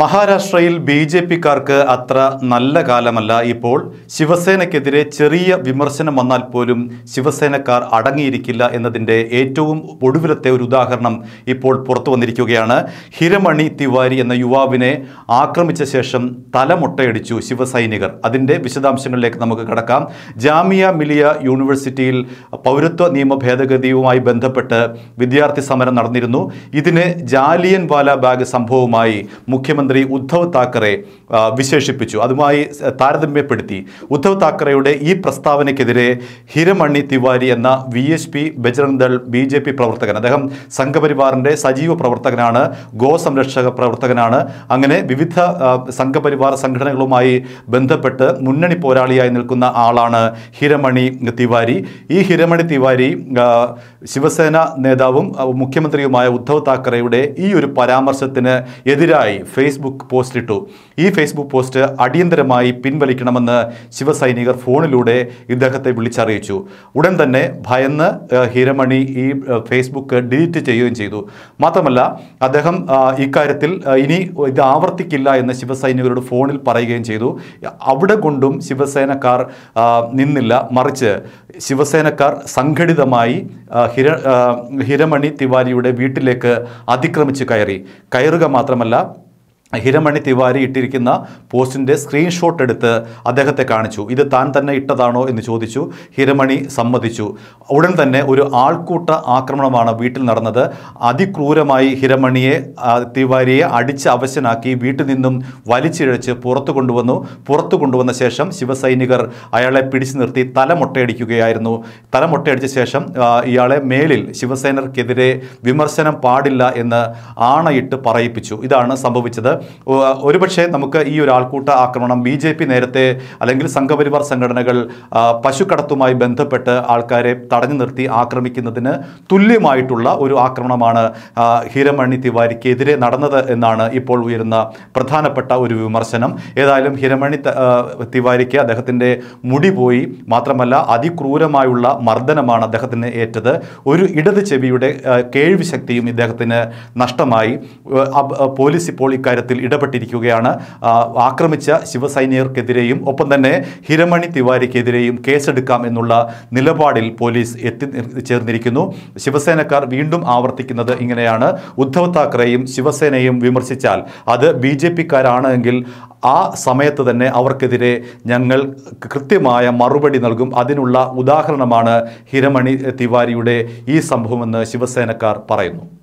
മഹാരാഷ്ട്രയിൽ B J പിക്കാർക്ക് അത്ര നല്ല കാലമല്ല ഇപ്പോൾ ശിവസേനയ്ക്കെതിരെ ചെറിയ വിമർശനം വന്നാൽ പോലും ശിവസേനക്കാർ അടങ്ങിയിരിക്കില്ല എന്നതിൻ്റെ ഏറ്റവും ഒടുവിലത്തെ ഒരു ഉദാഹരണം ഇപ്പോൾ പുറത്തു വന്നിരിക്കുകയാണ് ഹിരമണി തിവാരി എന്ന യുവാവിനെ ആക്രമിച്ച ശേഷം തലമുട്ടയടിച്ചു ശിവസൈനികർ അതിൻ്റെ വിശദാംശങ്ങളിലേക്ക് നമുക്ക് കടക്കാം ജാമിയ മിലിയ യൂണിവേഴ്സിറ്റിയിൽ പൗരത്വ നിയമ ഭേദഗതിയുമായി ബന്ധപ്പെട്ട് വിദ്യാർത്ഥി സമരം നടന്നിരുന്നു ഇതിന് ജാലിയൻ വാലാബാഗ് സംഭവവുമായി മുഖ്യമന്ത്രി മുഖ്യമന്ത്രി ഉദ്ധവ് താക്കറെ വിശേഷിപ്പിച്ചു അതുമായി താരതമ്യപ്പെടുത്തി ഉദ്ധവ് താക്കറെയുടെ ഈ പ്രസ്താവനയ്ക്കെതിരെ ഹിരമണി തിവാരി എന്ന V H P Bajrang Dal B J P പ്രവർത്തകൻ അദ്ദേഹം സംഘപരിവാറിൻ്റെ സജീവ പ്രവർത്തകനാണ് ഗോസംരക്ഷക പ്രവർത്തകനാണ് അങ്ങനെ വിവിധ സംഘപരിവാർ സംഘടനകളുമായി ബന്ധപ്പെട്ട് മുന്നണി പോരാളിയായി നിൽക്കുന്ന ആളാണ് ഹിരമണി തിവാരി ഈ ഹിരമണി തിവാരി ശിവസേന നേതാവും മുഖ്യമന്ത്രിയുമായ ഉദ്ധവ് താക്കറെയുടെ ഈ ഒരു പരാമർശത്തിന് എതിരായി ഫേസ്ബുക്ക് പോസ്റ്റ് ഇട്ടു ഈ ഫേസ്ബുക്ക് പോസ്റ്റ് അടിയന്തരമായി പിൻവലിക്കണമെന്ന് ശിവസൈനികർ ഫോണിലൂടെ ഇദ്ദേഹത്തെ വിളിച്ചറിയിച്ചു ഉടൻ തന്നെ ഭയന്ന് ഹീരമണി ഈ ഫേസ്ബുക്ക് ഡിലീറ്റ് ചെയ്യുകയും ചെയ്തു മാത്രമല്ല അദ്ദേഹം ഇക്കാര്യത്തിൽ ഇനി ഇത് ആവർത്തിക്കില്ല എന്ന് ശിവസൈനികരോട് ഫോണിൽ പറയുകയും ചെയ്തു അവിടെ കൊണ്ടും ശിവസേനക്കാർ നിന്നില്ല മറിച്ച് ശിവസേനക്കാർ സംഘടിതമായി ഹിര ഹിരമണി തിവാരിയുടെ വീട്ടിലേക്ക് അതിക്രമിച്ച് കയറി കയറുക മാത്രമല്ല ഹിരമണി തിവാരി ഇട്ടിരിക്കുന്ന പോസ്റ്റിൻ്റെ സ്ക്രീൻഷോട്ട് എടുത്ത് അദ്ദേഹത്തെ കാണിച്ചു ഇത് താൻ തന്നെ ഇട്ടതാണോ എന്ന് ചോദിച്ചു ഹിരമണി സമ്മതിച്ചു ഉടൻ തന്നെ ഒരു ആൾക്കൂട്ട ആക്രമണമാണ് വീട്ടിൽ നടന്നത് അതിക്രൂരമായി ഹിരമണിയെ തിവാരിയെ അടിച്ച് അവശനാക്കി വീട്ടിൽ നിന്നും വലിച്ചിഴച്ച് പുറത്തു കൊണ്ടുവന്നു പുറത്തു കൊണ്ടുവന്ന ശേഷം ശിവസൈനികർ അയാളെ പിടിച്ചു നിർത്തി തലമൊട്ടയടിക്കുകയായിരുന്നു തലമൊട്ടയടിച്ച ശേഷം ഇയാളെ മേലിൽ ശിവസേനർക്കെതിരെ വിമർശനം പാടില്ല എന്ന് ആണയിട്ട് പറയിപ്പിച്ചു ഇതാണ് സംഭവിച്ചത് ഒരുപക്ഷെ നമുക്ക് ഈ ഒരു ആൾക്കൂട്ട ആക്രമണം ബി ജെ പി നേരത്തെ അല്ലെങ്കിൽ സംഘപരിവാർ സംഘടനകൾ പശുക്കടത്തുമായി ബന്ധപ്പെട്ട് ആൾക്കാരെ തടഞ്ഞു നിർത്തി ആക്രമിക്കുന്നതിന് തുല്യമായിട്ടുള്ള ഒരു ആക്രമണമാണ് ഹിരമണി തിവാരിക്കെതിരെ നടന്നത് എന്നാണ് ഇപ്പോൾ ഉയരുന്ന പ്രധാനപ്പെട്ട ഒരു വിമർശനം ഏതായാലും ഹിരമണി തിവാരിക്ക് അദ്ദേഹത്തിൻ്റെ മുടി പോയി മാത്രമല്ല അതിക്രൂരമായുള്ള മർദ്ദനമാണ് അദ്ദേഹത്തിന് ഏറ്റത് ഒരു ഇടത് ചെവിയുടെ കേൾവി ശക്തിയും ഇദ്ദേഹത്തിന് നഷ്ടമായി പോലീസ് ഇപ്പോൾ ഇക്കാര്യത്തിൽ പോരാട്ടത്തിൽ ഇടപെട്ടിരിക്കുകയാണ് ആക്രമിച്ച ശിവസൈനികർക്കെതിരെയും ഒപ്പം തന്നെ ഹിരമണി തിവാരിക്കെതിരെയും കേസെടുക്കാം എന്നുള്ള നിലപാടിൽ പോലീസ് എത്തി ചേർന്നിരിക്കുന്നു ശിവസേനക്കാർ വീണ്ടും ആവർത്തിക്കുന്നത് ഇങ്ങനെയാണ് ഉദ്ധവ് താക്കറെയും ശിവസേനയും വിമർശിച്ചാൽ അത് ബി ജെ പിക്കാരാണ് എങ്കിൽ ആ സമയത്ത് തന്നെ അവർക്കെതിരെ ഞങ്ങൾ കൃത്യമായ മറുപടി നൽകും അതിനുള്ള ഉദാഹരണമാണ് ഹിരമണി തിവാരിയുടെ ഈ സംഭവമെന്ന് ശിവസേനക്കാർ പറയുന്നു